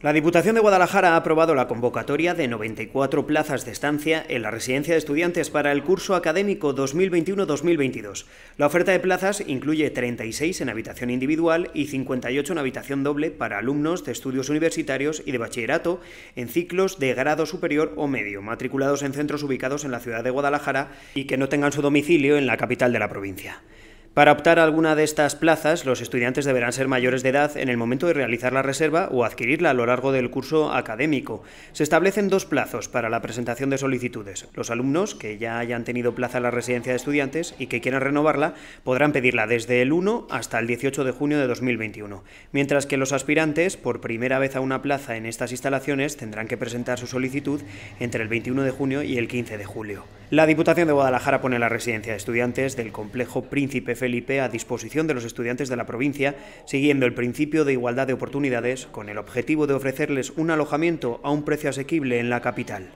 La Diputación de Guadalajara ha aprobado la convocatoria de 94 plazas de estancia en la residencia de estudiantes para el curso académico 2021-2022. La oferta de plazas incluye 36 en habitación individual y 58 en habitación doble para alumnos de estudios universitarios y de bachillerato en ciclos de grado superior o medio, matriculados en centros ubicados en la ciudad de Guadalajara y que no tengan su domicilio en la capital de la provincia. Para optar a alguna de estas plazas, los estudiantes deberán ser mayores de edad en el momento de realizar la reserva o adquirirla a lo largo del curso académico. Se establecen dos plazos para la presentación de solicitudes. Los alumnos que ya hayan tenido plaza en la residencia de estudiantes y que quieran renovarla podrán pedirla desde el 1 hasta el 18 de junio de 2021, mientras que los aspirantes, por primera vez a una plaza en estas instalaciones, tendrán que presentar su solicitud entre el 21 de junio y el 15 de julio. La Diputación de Guadalajara pone la residencia de estudiantes del complejo Príncipe Felipe a disposición de los estudiantes de la provincia, siguiendo el principio de igualdad de oportunidades con el objetivo de ofrecerles un alojamiento a un precio asequible en la capital.